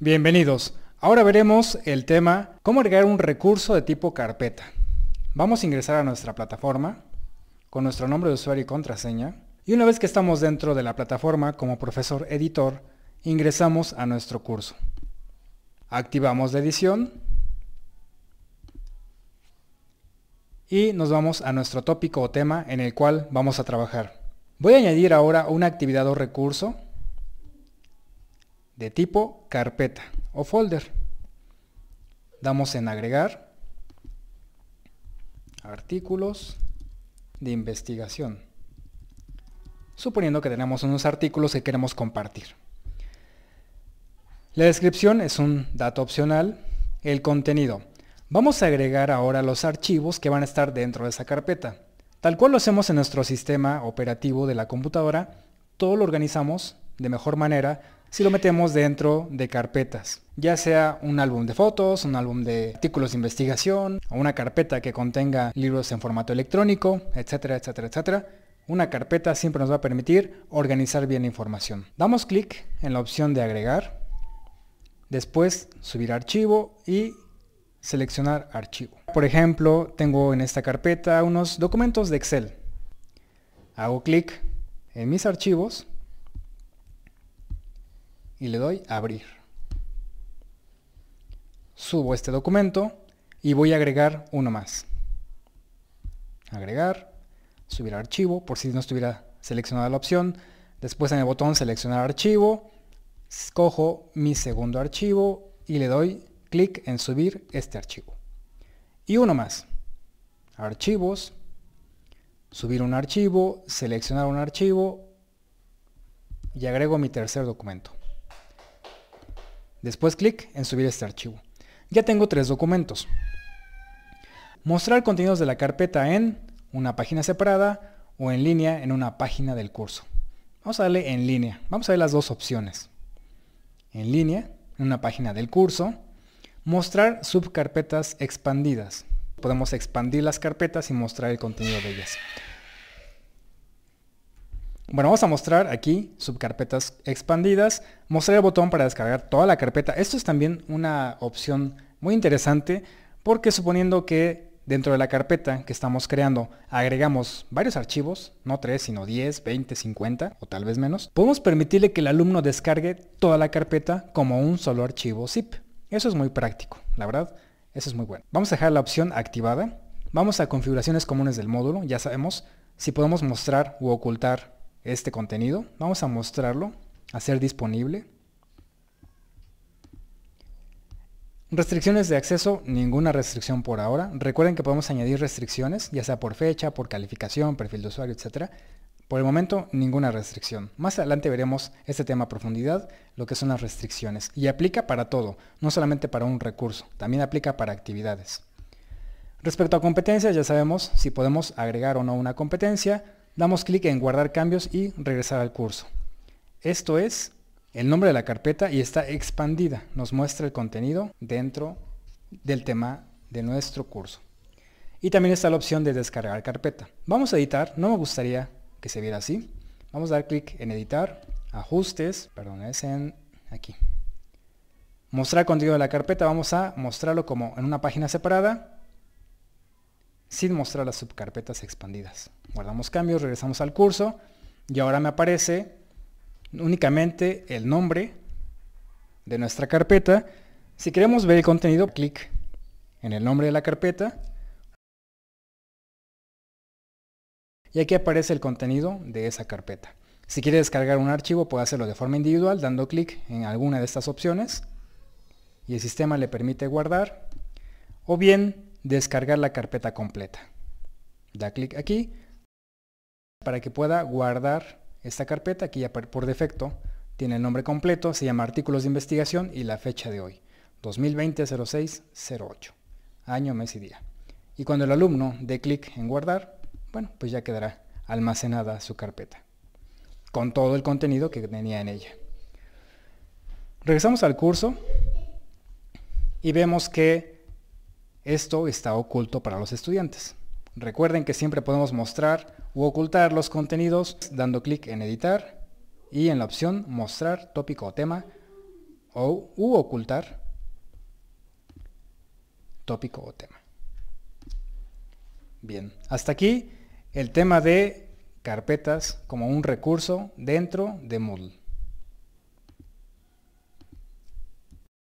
Bienvenidos. Ahora veremos el tema cómo agregar un recurso de tipo carpeta. Vamos a ingresar a nuestra plataforma con nuestro nombre de usuario y contraseña. Y una vez que estamos dentro de la plataforma como profesor editor, ingresamos a nuestro curso. Activamos la edición y nos vamos a nuestro tópico o tema en el cual vamos a trabajar. Voy a añadir ahora una actividad o recurso de tipo carpeta o folder. Damos en agregar artículos de investigación. Suponiendo que tenemos unos artículos que queremos compartir. La descripción es un dato opcional. El contenido. Vamos a agregar ahora los archivos que van a estar dentro de esa carpeta. Tal cual lo hacemos en nuestro sistema operativo de la computadora, todo lo organizamos de mejor manera si lo metemos dentro de carpetas, ya sea un álbum de fotos, un álbum de artículos de investigación, o una carpeta que contenga libros en formato electrónico, etcétera, etcétera, etcétera. Una carpeta siempre nos va a permitir organizar bien la información. Damos clic en la opción de agregar, después subir archivo y seleccionar archivo. Por ejemplo, tengo en esta carpeta unos documentos de Excel. Hago clic en mis archivos y le doy abrir. Subo este documento y voy a agregar uno más. Agregar, subir archivo, por si no estuviera seleccionada la opción. Después en el botón seleccionar archivo, escojo mi segundo archivo y le doy clic en subir este archivo. Y uno más. Archivos, subir un archivo, seleccionar un archivo y agrego mi tercer documento. Después clic en subir este archivo. Ya tengo tres documentos. Mostrar contenidos de la carpeta en una página separada o en línea en una página del curso. Vamos a darle en línea. Vamos a ver las dos opciones. En línea, en una página del curso. Mostrar subcarpetas expandidas. Podemos expandir las carpetas y mostrar el contenido de ellas. Bueno, vamos a mostrar aquí subcarpetas expandidas, mostrar el botón para descargar toda la carpeta. Esto es también una opción muy interesante porque suponiendo que dentro de la carpeta que estamos creando agregamos varios archivos, no 3, sino 10, 20, 50 o tal vez menos, podemos permitirle que el alumno descargue toda la carpeta como un solo archivo zip. Eso es muy práctico, la verdad, eso es muy bueno. Vamos a dejar la opción activada, vamos a configuraciones comunes del módulo, ya sabemos si podemos mostrar u ocultar este contenido. Vamos a mostrarlo, hacer disponible. Restricciones de acceso, ninguna restricción por ahora. Recuerden que podemos añadir restricciones, ya sea por fecha, por calificación, perfil de usuario, etc. Por el momento, ninguna restricción. Más adelante veremos este tema a profundidad, lo que son las restricciones. Y aplica para todo, no solamente para un recurso, también aplica para actividades. Respecto a competencias, ya sabemos si podemos agregar o no una competencia, Damos clic en guardar cambios y regresar al curso. Esto es el nombre de la carpeta y está expandida. Nos muestra el contenido dentro del tema de nuestro curso. Y también está la opción de descargar carpeta. Vamos a editar, no me gustaría que se viera así. Vamos a dar clic en editar, ajustes, perdón, es en aquí. Mostrar contenido de la carpeta, vamos a mostrarlo como en una página separada sin mostrar las subcarpetas expandidas. Guardamos cambios, regresamos al curso y ahora me aparece únicamente el nombre de nuestra carpeta. Si queremos ver el contenido, clic en el nombre de la carpeta y aquí aparece el contenido de esa carpeta. Si quiere descargar un archivo puede hacerlo de forma individual dando clic en alguna de estas opciones y el sistema le permite guardar o bien descargar la carpeta completa. Da clic aquí para que pueda guardar esta carpeta. que ya por defecto tiene el nombre completo, se llama artículos de investigación y la fecha de hoy. 2020-06-08, año, mes y día. Y cuando el alumno dé clic en guardar, bueno, pues ya quedará almacenada su carpeta, con todo el contenido que tenía en ella. Regresamos al curso y vemos que esto está oculto para los estudiantes. Recuerden que siempre podemos mostrar u ocultar los contenidos dando clic en editar y en la opción mostrar tópico o tema o u ocultar tópico o tema. Bien, hasta aquí el tema de carpetas como un recurso dentro de Moodle.